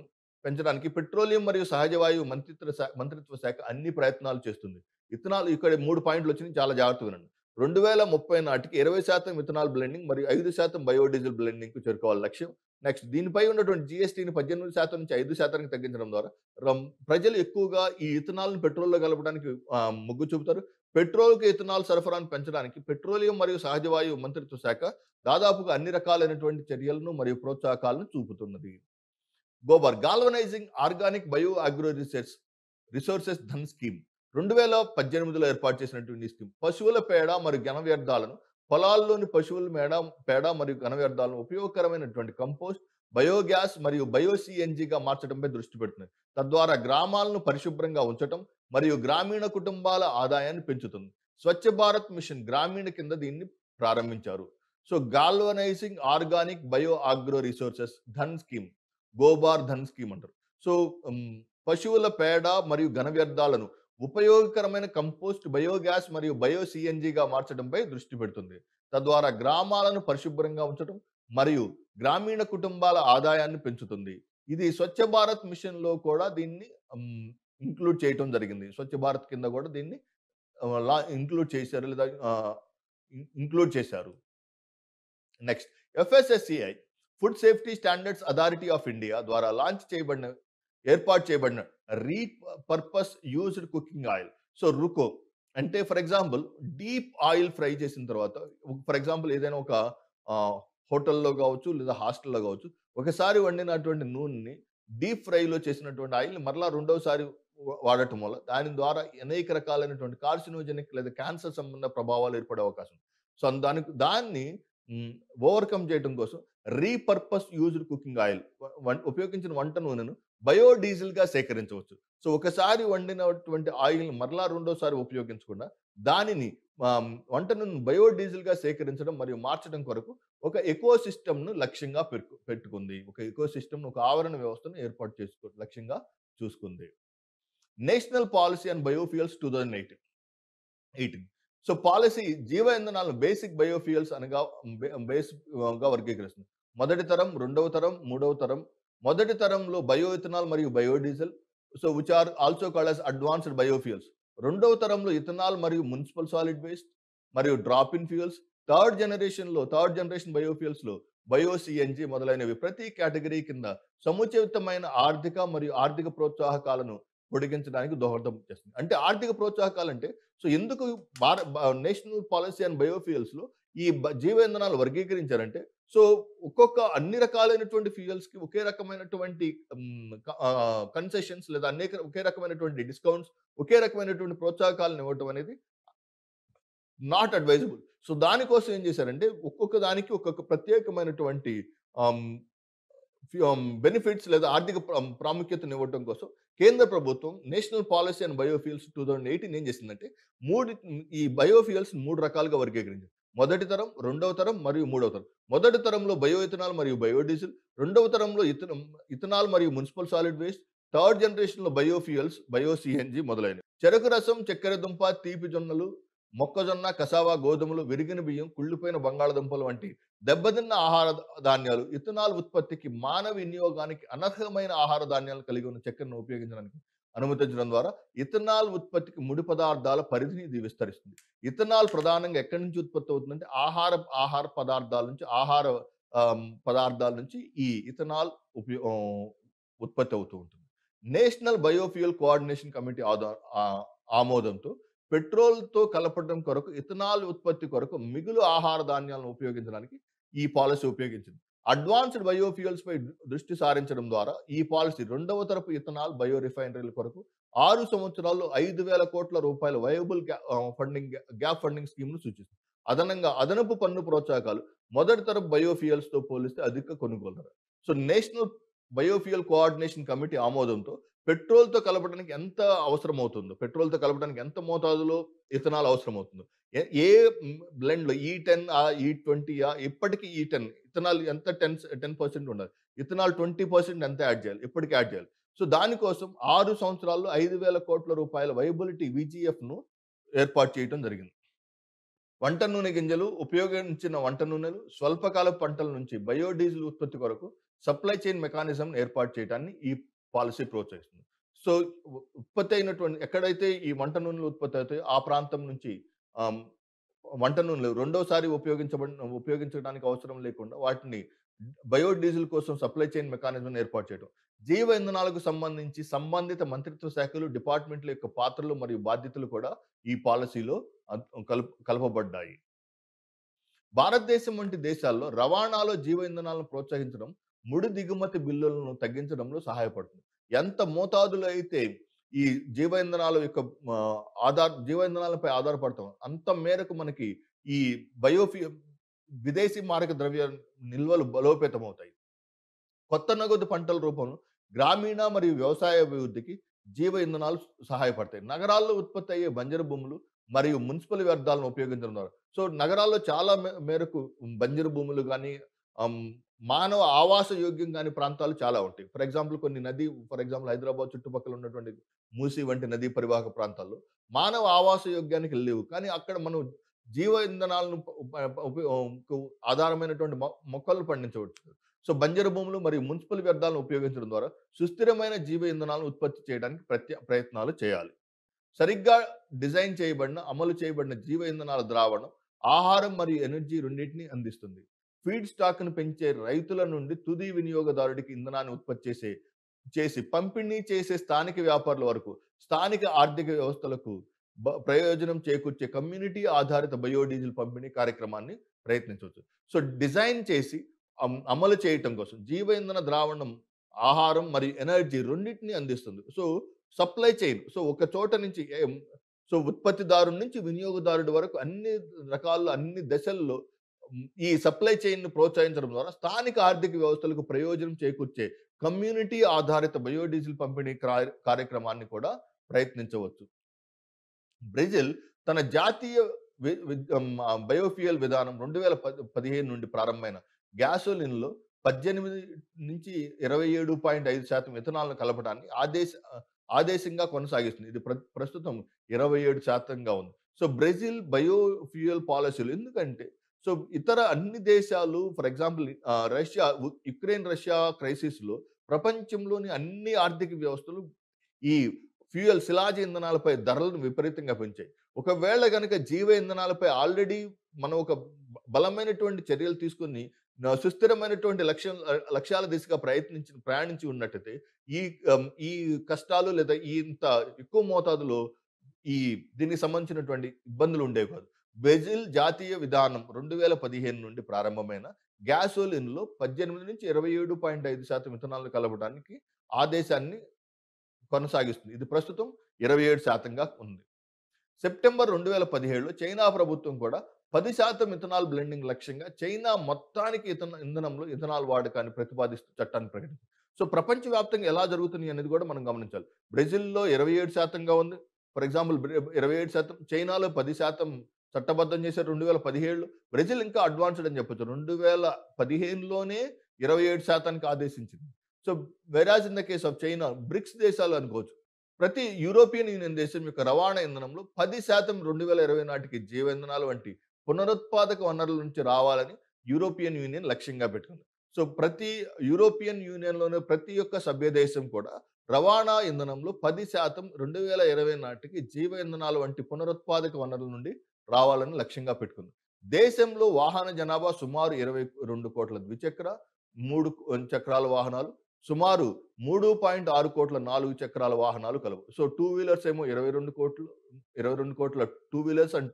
పెంచడానికి పెట్రోలియం మరియు సహజ వాయువు మంత్రిత్వ శాఖ మంత్రిత్వ శాఖ అన్ని ప్రయత్నాలు చేస్తుంది ఇథనాల్ ఇక్కడ మూడు పాయింట్లు వచ్చినాయి చాలా జాగ్రత్తగా వినండి రెండు వేల ముప్పై నాటికి ఇరవై శాతం ఇథనాల్ బ్లెండింగ్ మరియు ఐదు శాతం బయోడీజిల్ బ్లెండింగ్కు చేరుకోవాలి లక్ష్యం నెక్స్ట్ దీనిపై ఉన్నటువంటి జీఎస్టీని పద్దెనిమిది శాతం నుంచి ఐదు శాతానికి తగ్గించడం ద్వారా ప్రజలు ఎక్కువగా ఈ ఇథనాల్ను పెట్రోల్లో కలపడానికి మొగ్గు చూపుతారు పెట్రోల్కి ఇథనాల్ సరఫరాను పెంచడానికి పెట్రోలియం మరియు సహజ వాయువు మంత్రిత్వ శాఖ దాదాపుగా అన్ని రకాలైనటువంటి చర్యలను మరియు ప్రోత్సాహకాలను చూపుతున్నది Gobar galvanizing organic bio agro research resources Dhan scheme రెండు వేల పద్దెనిమిదిలో ఏర్పాటు చేసినటువంటి స్కీమ్ పశువుల పేడ మరియు ఘన వ్యర్థాలను పొలాల్లోని పశువుల మేడ పేడ మరియు ఘన వ్యర్థాలను ఉపయోగకరమైనటువంటి కంపోస్ట్ బయోగ్యాస్ మరియు బయోసిఎన్జిగా మార్చడంపై దృష్టి పెడుతుంది తద్వారా గ్రామాలను పరిశుభ్రంగా ఉంచటం మరియు గ్రామీణ కుటుంబాల ఆదాయాన్ని పెంచుతుంది స్వచ్ఛ భారత్ మిషన్ గ్రామీణ కింద దీన్ని ప్రారంభించారు so galvanizing organic bio agro resources Dhan scheme Gobar Dhan scheme అంటారు సో పశువుల పేడ మరియు ఘన వ్యర్థాలను ఉపయోగకరమైన కంపోస్ట్ బయోగ్యాస్ మరియు బయో సిఎన్జిగా మార్చడంపై దృష్టి పెడుతుంది తద్వారా గ్రామాలను పరిశుభ్రంగా ఉంచడం మరియు గ్రామీణ కుటుంబాల ఆదాయాన్ని పెంచుతుంది ఇది స్వచ్ఛ భారత్ మిషన్లో కూడా దీన్ని ఇంక్లూడ్ చేయటం జరిగింది స్వచ్ఛ భారత్ కింద కూడా దీన్ని ఇంక్లూడ్ చేశారు లేదా ఇంక్లూడ్ చేశారు next FSSAI food safety standards authority of India ద్వారా లాంచ్ చేయబడిన ఏర్పాటు చేయబడిన repurpose used cooking oil so RUCO అంటే for example deep oil fry చేసిన తర్వాత ఫర్ ఎగ్జాంపుల్ ఏదైనా ఒక హోటల్లో కావచ్చు లేదా హాస్టల్లో కావచ్చు ఒకసారి వండినటువంటి నూనెని డీప్ ఫ్రైలో చేసినటువంటి ఆయిల్ని మరలా రెండవసారి వాడటం వల్ల దాని ద్వారా అనేక రకాలైనటువంటి కార్సినోజెనిక్ లేదా క్యాన్సర్ సంబంధ ప్రభావాలు ఏర్పడే అవకాశం సో దానికి దాన్ని ఓవర్కమ్ చేయడం కోసం రీపర్పస్ యూజ్డ్ కుకింగ్ ఆయిల్ ఉపయోగించిన వంట నూనెను బయోడీజిల్గా సేకరించవచ్చు సో ఒకసారి వండినటువంటి ఆయిల్ మరలా రెండోసారి ఉపయోగించకుండా దానిని వంటను బయోడీజిల్గా సేకరించడం మరియు మార్చడం కొరకు ఒక ఎకో సిస్టమ్ను లక్ష్యంగా పెట్టుకుంది ఒక ఎకో సిస్టమ్ను ఒక ఆవరణ వ్యవస్థను ఏర్పాటు చేసుకో లక్ష్యంగా చూసుకుంది national policy and biofuels two thousand eighteen eighteen so policy జీవ ఇంధనాలను బేసిక్ బయోఫియల్స్ అనగా బేస్గా వర్గీకరిస్తుంది మొదటి తరం రెండవ తరం మూడవ తరం మొదటి తరంలో బయో ఇథనాల్ మరియు biodiesel so which are also called as advanced biofuels రెండవ తరంలో ఇథనాల్ మరియు మున్సిపల్ సాలిడ్ వేస్ట్ మరియు డ్రాప్ ఇన్ ఫ్యూయల్స్ థర్డ్ జనరేషన్లో థర్డ్ జనరేషన్ బయోఫ్యూయల్స్లో బయో సిఎన్జి మొదలైనవి ప్రతి కేటగిరీ కింద సముచితమైన ఆర్థిక మరియు ఆర్థిక ప్రోత్సాహకాలను పొడిగించడానికి దోహదం చేస్తుంది అంటే ఆర్థిక ప్రోత్సాహకాలు అంటే సో ఎందుకు నేషనల్ పాలసీ అండ్ బయోఫ్యూయల్స్లో ఈ జీవ ఇంధనాలు వర్గీకరించారంటే సో ఒక్కొక్క అన్ని రకాలైనటువంటి ఫ్యూయల్స్కి ఒకే రకమైనటువంటి కన్సెషన్స్ లేదా అనేక ఒకే రకమైనటువంటి డిస్కౌంట్స్ ఒకే రకమైనటువంటి ప్రోత్సాహకాలను ఇవ్వటం అనేది నాట్ అడ్వైజబుల్ సో దానికోసం ఏం చేశారంటే ఒక్కొక్క దానికి ఒక్కొక్క ప్రత్యేకమైనటువంటి బెనిఫిట్స్ లేదా ఆర్థిక ప్రాముఖ్యతను ఇవ్వటం కోసం కేంద్ర ప్రభుత్వం national policy and biofuels two thousand eighteen ఏం చేసిందంటే మూడు ఈ బయోఫ్యూయల్స్ మూడు రకాలుగా వర్గీకరించారు మొదటి తరం రెండవ తరం మరియు మూడవ తరం మొదటి తరంలో బయో ఇథనాల్ మరియు బయోడీజిల్ రెండవ తరంలో ఇథనం ఇథనాల్ మరియు మున్సిపల్ సాలిడ్ వేస్ట్ థర్డ్ జనరేషన్లో బయోఫ్యూయల్స్ బయో సిఎన్జి మొదలైనవి చెరుకు రసం చక్కెర దుంప తీపి జొన్నలు మొక్కజొన్న కసావా గోధుమలు విరిగిన బియ్యం కుళ్ళిపోయిన బంగాళదుంపలు వంటి దెబ్బతిన్న ఆహార ధాన్యాలు ఇథనాల్ ఉత్పత్తికి మానవ వినియోగానికి అనర్హమైన ఆహార ధాన్యాలు కలిగి ఉన్న చక్కెరను ఉపయోగించడానికి అనుమతించడం ద్వారా ఇథనాల్ ఉత్పత్తికి ముడి పదార్థాల పరిధిని ఇది విస్తరిస్తుంది ఇథనాల్ ప్రధానంగా ఎక్కడి నుంచి ఉత్పత్తి అవుతుందంటే ఆహార ఆహార పదార్థాల నుంచి ఆహార పదార్థాల నుంచి ఈ ఇథనాల్ ఉపయో ఉత్పత్తి అవుతూ ఉంటుంది నేషనల్ బయోఫ్యూయల్ కోఆర్డినేషన్ కమిటీ ఆదా ఆమోదంతో పెట్రోల్తో కలపడం కొరకు ఇథనాల్ ఉత్పత్తి కొరకు మిగులు ఆహార ధాన్యాలను ఉపయోగించడానికి ఈ పాలసీ ఉపయోగించింది అడ్వాన్స్డ్ బయోఫ్యూయల్స్ పై దృష్టి సారించడం ద్వారా ఈ పాలసీ రెండవ తరపు ఇథనాల్ బయో రిఫైనరీల కొరకు ఆరు సంవత్సరాల్లో ఐదు వేల కోట్ల రూపాయల వయబుల్ ఫండింగ్ గ్యాప్ ఫండింగ్ ను సూచిస్తుంది అదనంగా అదనపు పన్ను ప్రోత్సాహకాలు మొదటి తరపు బయోఫ్యూయల్స్ తో పోలిస్తే అధిక కొనుగోలు so national biofuel coordination committee ఆమోదంతో పెట్రోల్తో కలపడానికి ఎంత అవసరం అవుతుందో పెట్రోల్తో కలపడానికి ఎంత మోతాదులో ఇథనాల్ అవసరం అవుతుందో ఏ బ్లెండ్లో ఈ టెన్ ఆ ఈ ట్వంటీ ఆ ఇప్పటికీ ఈ టెన్ ఇథనాల్ ఎంత టెన్ టెన్ పర్సెంట్ ఉండాలి ఇథనాల్ ట్వంటీ పర్సెంట్ ఎంత యాడ్ చేయాలి ఇప్పటికీ యాడ్ చేయాలి సో దానికోసం ఆరు సంవత్సరాల్లో ఐదు వేల కోట్ల రూపాయల వైబిలిటీ విజిఎఫ్ను ఏర్పాటు చేయడం జరిగింది వంట నూనె గింజలు ఉపయోగించిన వంట నూనెలు స్వల్పకాల పంటల నుంచి బయోడీజిల్ ఉత్పత్తి కొరకు సప్లై చైన్ మెకానిజం ఏర్పాటు చేయడాన్ని ఈ పాలసీ ప్రోత్సహిస్తుంది సో ఉత్పత్తి అయినటువంటి ఎక్కడైతే ఈ వంట నూనెలు ఉత్పత్తి అవుతాయో ఆ ప్రాంతం నుంచి వంట నూనెలు రెండోసారి ఉపయోగించబడిన ఉపయోగించడానికి అవసరం లేకుండా వాటిని బయోడీజిల్ కోసం సప్లై చైన్ మెకానిజం ఏర్పాటు చేయడం జీవ ఇంధనాలకు సంబంధించి సంబంధిత మంత్రిత్వ శాఖలు డిపార్ట్మెంట్ల యొక్క పాత్రలు మరియు బాధ్యతలు కూడా ఈ పాలసీలో కలప కలపబడ్డాయి భారతదేశం వంటి దేశాల్లో రవాణాలో జీవ ఇంధనాలను ప్రోత్సహించడం ముడి దిగుమతి బిల్లులను తగ్గించడంలో సహాయపడుతుంది ఎంత మోతాదులో అయితే ఈ జీవ ఇంధనాల యొక్క ఆధార్ జీవ ఇంధనాలపై ఆధారపడతాం అంత మేరకు మనకి ఈ బయోఫీ విదేశీ మారక ద్రవ్య నిల్వలు బలోపేతం అవుతాయి కొత్త నగదు పంటల రూపంలో గ్రామీణ మరియు వ్యవసాయ అభివృద్ధికి జీవ ఇంధనాలు సహాయపడతాయి నగరాల్లో ఉత్పత్తి అయ్యే బంజరు భూములు మరియు మున్సిపల్ వ్యర్థాలను ఉపయోగించడం ద్వారా సో నగరాల్లో చాలా మేరకు బంజరు భూములు కానీ మానవ ఆవాస యోగ్యం కాని ప్రాంతాలు చాలా ఉంటాయి ఫర్ ఎగ్జాంపుల్ కొన్ని నది ఫర్ ఎగ్జాంపుల్ హైదరాబాద్ చుట్టుపక్కల ఉన్నటువంటి మూసి వంటి నదీ పరివాహక ప్రాంతాల్లో మానవ ఆవాస యోగ్యానికి లేవు కానీ అక్కడ మనం జీవ ఇంధనాలను ఆధారమైనటువంటి మొక్కలు పండించవచ్చు సో బంజరు భూములు మరియు మున్సిపల్ వ్యర్థాలను ఉపయోగించడం ద్వారా సుస్థిరమైన జీవ ఇంధనాలను ఉత్పత్తి చేయడానికి ప్రత్య ప్రయత్నాలు చేయాలి సరిగ్గా డిజైన్ చేయబడిన అమలు చేయబడిన జీవ ఇంధనాల ద్రావణం ఆహారం మరియు ఎనర్జీ రెండింటినీ అందిస్తుంది ఫీడ్ స్టాక్ను పెంచే రైతుల నుండి తుది వినియోగదారుడికి ఇంధనాన్ని ఉత్పత్తి చేసే చేసి పంపిణీ చేసే స్థానిక వ్యాపారుల వరకు స్థానిక ఆర్థిక వ్యవస్థలకు ప్రయోజనం చేకూర్చే కమ్యూనిటీ ఆధారిత బయోడీజిల్ పంపిణీ కార్యక్రమాన్ని ప్రయత్నించవచ్చు సో డిజైన్ చేసి అమలు చేయటం కోసం జీవ ఇంధన ద్రావణం ఆహారం మరియు ఎనర్జీ రెండింటిని అందిస్తుంది సో సప్లై చైన్ సో ఒక చోట నుంచి సో ఉత్పత్తిదారు నుంచి వినియోగదారుడి వరకు అన్ని రకాల్లో అన్ని దశల్లో ఈ సప్లై చైన్ను ప్రోత్సహించడం ద్వారా స్థానిక ఆర్థిక వ్యవస్థలకు ప్రయోజనం చేకూర్చే కమ్యూనిటీ ఆధారిత బయోడీజిల్ పంపిణీ కార్యక్రమాన్ని కూడా ప్రయత్నించవచ్చు బ్రెజిల్ తన జాతీయ బయోఫియల్ విధానం రెండు వేల పదిహేను నుండి ప్రారంభమైన గ్యాసోలిన్లో పద్దెనిమిది నుంచి ఇరవై ఏడు పాయింట్ ఐదు శాతం ఇథనాల్ను కలపడాన్ని ఆదేశ ఆదేశంగా కొనసాగిస్తుంది ఇది ప్రస్తుతం ఇరవై ఏడు శాతంగా ఉంది సో బ్రెజిల్ బయోఫ్యూయల్ పాలసీలు ఎందుకంటే సో ఇతర అన్ని దేశాలు for example Russia Ukraine Russia క్రైసిస్లో ప్రపంచంలోని అన్ని ఆర్థిక వ్యవస్థలు ఈ ఫ్యూయల్ శిలాజ ఇంధనాలపై ధరలను విపరీతంగా పెంచాయి ఒకవేళ కనుక జీవ ఇంధనాలపై ఆల్రెడీ మనం ఒక బలమైనటువంటి చర్యలు తీసుకుని సుస్థిరమైనటువంటి లక్ష్య లక్ష్యాల దిశగా ప్రయత్నించి ప్రయాణించి ఉన్నట్టయితే ఈ ఈ కష్టాలు లేదా ఇంత ఎక్కువ మోతాదులో ఈ దీనికి సంబంధించినటువంటి ఇబ్బందులు ఉండేవి కాదు బెజిల్ జాతీయ విధానం రెండు వేల పదిహేను నుండి ప్రారంభమైన గ్యాసోలిన్లో పద్దెనిమిది నుంచి ఇరవై ఏడు పాయింట్ ఐదు శాతం ఇథనాల్ను కలపడానికి ఆదేశాన్ని కొనసాగిస్తుంది ఇది ప్రస్తుతం ఇరవై ఏడు శాతంగా ఉంది సెప్టెంబర్ రెండు వేల పదిహేడులో చైనా ప్రభుత్వం కూడా పది శాతం ఇథనాల్ బ్లెండింగ్ లక్ష్యంగా చైనా మొత్తానికి ఇథన ఇంధనంలో ఇథనాల్ వాడకాన్ని ప్రతిపాదిస్తూ చట్టాన్ని ప్రకటించింది సో ప్రపంచవ్యాప్తంగా ఎలా జరుగుతుంది అనేది కూడా మనం గమనించాలి బ్రెజిల్లో ఇరవై ఏడు శాతంగా ఉంది ఫర్ ఎగ్జాంపుల్ ఇరవై ఏడు శాతం చైనాలో పది శాతం చట్టబద్ధం చేశారు రెండు వేల పదిహేడులో బ్రెజిల్ ఇంకా అడ్వాన్స్డ్ అని చెప్పొచ్చు రెండు వేల పదిహేనులోనే ఇరవై ఏడు శాతానికి ఆదేశించింది so whereas in the case of China BRICS దేశాలు అనుకోవచ్చు ప్రతి యూరోపియన్ యూనియన్ దేశం యొక్క రవాణా ఇంధనంలో పది శాతం రెండు వేల ఇరవై నాటికి జీవ ఇంధనాలు వంటి పునరుత్పాదక వనరుల నుంచి రావాలని యూరోపియన్ యూనియన్ లక్ష్యంగా పెట్టుకుంది సో ప్రతి యూరోపియన్ యూనియన్లోని ప్రతి ఒక్క సభ్య దేశం కూడా రవాణా ఇంధనంలో పది శాతం రెండు వేల ఇరవై నాటికి జీవ ఇంధనాలు వంటి పునరుత్పాదక వనరుల నుండి రావాలని లక్ష్యంగా పెట్టుకుంది దేశంలో వాహన జనాభా సుమారు ఇరవై రెండు కోట్ల ద్విచక్ర మూడు చక్రాల వాహనాలు సుమారు మూడు పాయింట్ ఆరు కోట్ల నాలుగు చక్రాల వాహనాలు కలవు సో టూ వీలర్స్ ఏమో ఇరవై రెండు కోట్లు ఇరవై రెండు కోట్ల two wheelers and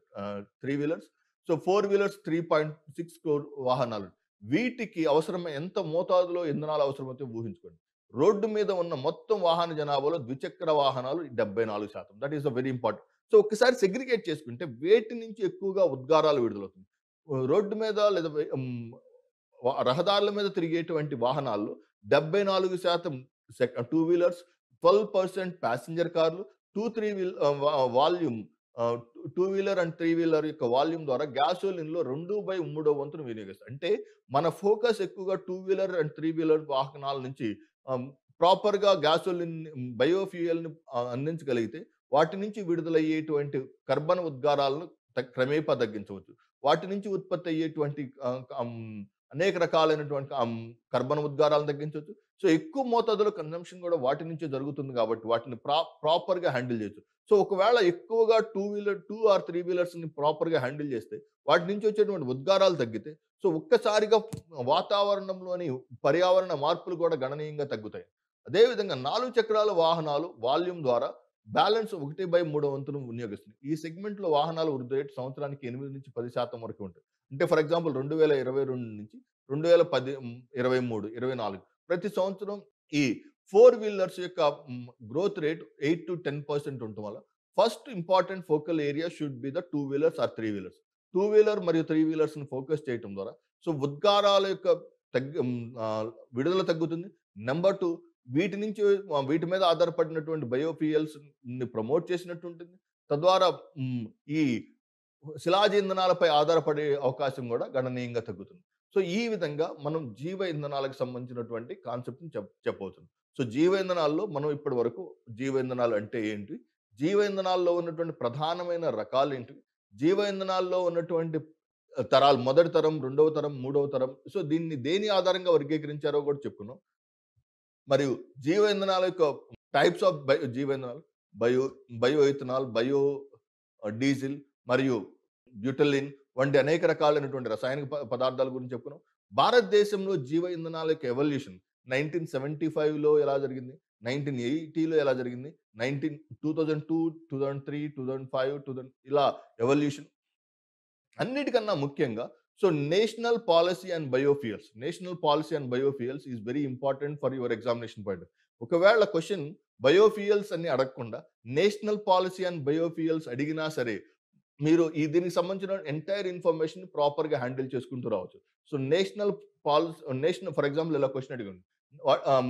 three wheelers so four wheelers three point six crore వాహనాలు వీటికి అవసరం ఎంత మోతాదులో ఇంధనాలు అవసరమైతే ఊహించుకోండి రోడ్డు మీద ఉన్న మొత్తం వాహన జనాభాలో ద్విచక్ర వాహనాలు డెబ్బై నాలుగు శాతం that is a very important so ఒకసారి సెగ్రిగేట్ చేసుకుంటే వేటి నుంచి ఎక్కువగా ఉద్గారాలు విడుదలవుతుంది రోడ్డు మీద లేదా రహదారుల మీద తిరిగేటువంటి వాహనాల్లో డెబ్బై నాలుగు శాతం two wheelers twelve percent passenger కార్లు two three wheel volume two wheeler and three wheeler యొక్క వాల్యూమ్ ద్వారా గ్యాసోలిన్లో రెండు బై మూడో వంతును వినియోగిస్తారు అంటే మన ఫోకస్ ఎక్కువగా two wheeler and three wheeler వాహనాల నుంచి ప్రాపర్గా గ్యాసోలిన్ బయోఫ్యూయల్ని అందించగలిగితే వాటి నుంచి విడుదలయ్యేటువంటి కర్బన ఉద్గారాలను క్రమేపా తగ్గించవచ్చు వాటి నుంచి ఉత్పత్తి అయ్యేటువంటి అనేక రకాలైనటువంటి కర్బన ఉద్గారాలను తగ్గించవచ్చు సో ఎక్కువ మోతాదులో కన్జంప్షన్ కూడా వాటి నుంచే జరుగుతుంది కాబట్టి వాటిని ప్రా ప్రాపర్గా హ్యాండిల్ చేయొచ్చు సో ఒకవేళ ఎక్కువగా two wheeler two or three వీలర్స్ని ప్రాపర్గా హ్యాండిల్ చేస్తే వాటి నుంచి వచ్చేటువంటి ఉద్గారాలు తగ్గితే సో ఒక్కసారిగా వాతావరణంలోని పర్యావరణ మార్పులు కూడా గణనీయంగా తగ్గుతాయి అదేవిధంగా నాలుగు చక్రాల వాహనాలు వాల్యూమ్ ద్వారా బ్యాలెన్స్ ఒకటి బై మూడో వంతును వినియోగిస్తుంది ఈ సెగ్మెంట్లో వాహనాల వృద్ధి రేటు సంవత్సరానికి ఎనిమిది నుంచి పది శాతం వరకు ఉంటుంది అంటే ఫర్ ఎగ్జాంపుల్ రెండు వేల ఇరవై రెండు నుంచి రెండు వేల పది ఇరవై మూడు ఇరవై నాలుగు ప్రతి సంవత్సరం ఈ ఫోర్ వీలర్స్ యొక్క growth rate eight to ten percent ఉండటం వల్ల first important focal area should be the two wheelers or three wheelers two wheeler మరియు త్రీ వీలర్స్ని ఫోకస్ చేయటం ద్వారా సో ఉద్గారాల యొక్క తగ్గి విడుదల తగ్గుతుంది నెంబర్ టూ వీటి నుంచి వీటి మీద ఆధారపడినటువంటి బయోఫియల్స్ ని ప్రమోట్ చేసినట్టు ఉంటుంది తద్వారా ఈ శిలాజ ఇంధనాలపై ఆధారపడే అవకాశం కూడా గణనీయంగా తగ్గుతుంది సో ఈ విధంగా మనం జీవ ఇంధనాలకు సంబంధించినటువంటి కాన్సెప్ట్ చెప్ చెప్పవుతుంది సో జీవ ఇంధనాల్లో మనం ఇప్పటి వరకు జీవ ఇంధనాలు అంటే ఏంటి జీవ ఇంధనాల్లో ఉన్నటువంటి ప్రధానమైన రకాలు ఏంటి జీవ ఇంధనాల్లో ఉన్నటువంటి తరాలు మొదటి తరం రెండవ తరం మూడవ తరం సో దీన్ని దేని ఆధారంగా వర్గీకరించారో కూడా చెప్పుకున్నాం మరియు జీవ ఇంధనాల యొక్క టైప్స్ ఆఫ్ బయో జీవ ఇంధనాలు bio bio ethanol bio diesel మరియు బ్యూటలిన్ వంటి అనేక రకాలైనటువంటి రసాయనిక పదార్థాల గురించి చెప్పుకున్నాం భారతదేశంలో జీవ ఇంధనాల యొక్క ఎవల్యూషన్ నైన్టీన్ సెవెంటీ ఫైవ్లో ఎలా జరిగింది నైన్టీన్ ఎయిటీలో ఎలా జరిగింది nineteen two thousand two two thousand three two thousand five two thousand ఇలా ఎవల్యూషన్ అన్నిటికన్నా ముఖ్యంగా so national policy and biofuels national policy and biofuels is very important for your examination point. ఒకవేళ క్వశ్చన్ బయోఫియల్స్ అన్ని అడగకుండా national policy and బయోఫియల్స్ అడిగినా సరే మీరు ఈ దీనికి సంబంధించిన ఎంటైర్ ఇన్ఫర్మేషన్ ప్రాపర్గా హ్యాండిల్ చేసుకుంటూ రావచ్చు so national policy national for example ఇలా క్వశ్చన్ అడిగండి um,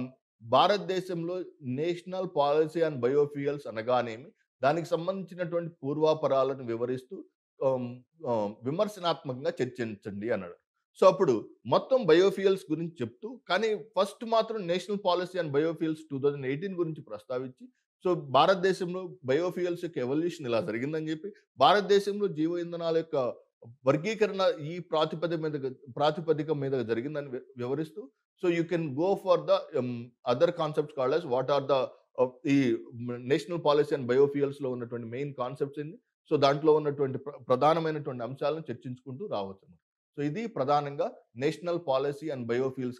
భారతదేశంలో నేషనల్ పాలసీ అండ్ బయోఫియల్స్ అనగానేమి దానికి సంబంధించినటువంటి పూర్వాపరాలను వివరిస్తూ విమర్శనాత్మకంగా చర్చించండి అన్నాడు సో అప్పుడు మొత్తం బయోఫియల్స్ గురించి చెప్తూ కానీ ఫస్ట్ మాత్రం national policy and biofuels two thousand eighteen గురించి ప్రస్తావించి సో భారతదేశంలో బయోఫియల్స్ యొక్క ఎవల్యూషన్ ఇలా జరిగిందని చెప్పి భారతదేశంలో జీవ ఇంధనాల యొక్క వర్గీకరణ ఈ ప్రాతిపదిక మీద ప్రాతిపదిక మీద జరిగిందని వివరిస్తూ so you can go for the other concepts called what are the ఈ నేషనల్ పాలసీ అండ్ బయోఫియల్స్లో ఉన్నటువంటి మెయిన్ కాన్సెప్ట్స్ ఏంటి సో దాంట్లో ఉన్నటువంటి ప్రధానమైనటువంటి అంశాలను చర్చించుకుంటూ రావచ్చు సో ఇది ప్రధానంగా నేషనల్ పాలసీ అండ్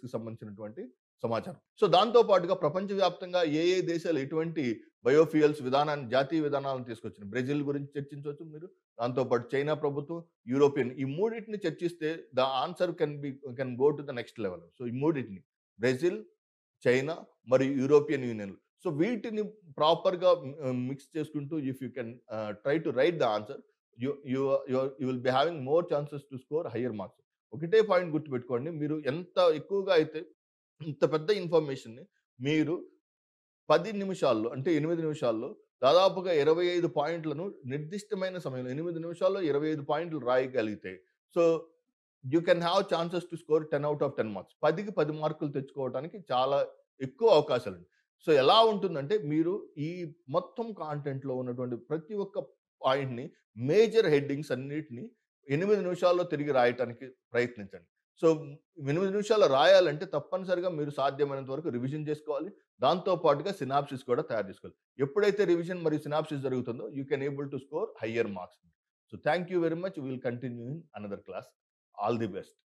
కి సంబంధించినటువంటి సమాచారం సో దాంతో పాటుగా ప్రపంచవ్యాప్తంగా ఏ ఏ దేశాలు ఎటువంటి బయోఫియల్స్ విధానాన్ని జాతీయ విధానాలను తీసుకొచ్చిన బ్రెజిల్ గురించి చర్చించవచ్చు మీరు దాంతోపాటు చైనా ప్రభుత్వం యూరోపియన్ ఈ మూడింటిని చర్చిస్తే the answer can be can go to the next level so ఈ మూడింటిని బ్రెజిల్ చైనా మరియు యూరోపియన్ యూనియన్ సో వీటిని ప్రాపర్గా మిక్స్ చేసుకుంటూ if you can try to write the answer you you you will be having more chances to score higher marks ఒకటే point గుర్తుపెట్టుకోండి మీరు ఎంత ఎక్కువగా అయితే ఇంత పెద్ద ఇన్ఫర్మేషన్ని మీరు పది నిమిషాల్లో అంటే ఎనిమిది నిమిషాల్లో దాదాపుగా ఇరవై ఐదు పాయింట్లను నిర్దిష్టమైన సమయంలో ఎనిమిది నిమిషాల్లో ఇరవై ఐదు పాయింట్లు రాయగలిగితే so you can have chances to score ten out of ten marks పదికి పది మార్కులు తెచ్చుకోవడానికి చాలా ఎక్కువ అవకాశాలు సో ఎలా ఉంటుందంటే మీరు ఈ మొత్తం కాంటెంట్లో ఉన్నటువంటి ప్రతి ఒక్క పాయింట్ని మేజర్ హెడ్డింగ్స్ అన్నిటిని ఎనిమిది నిమిషాల్లో తిరిగి రాయటానికి ప్రయత్నించండి సో ఎనిమిది నిమిషాలు రాయాలంటే తప్పనిసరిగా మీరు సాధ్యమైనంత వరకు రివిజన్ చేసుకోవాలి దాంతో పాటుగా సినాప్సిస్ కూడా తయారు చేసుకోవాలి ఎప్పుడైతే రివిజన్ మరియు సినాప్సిస్ జరుగుతుందో you can able to score higher marks so thank you very much will continue in another class all the best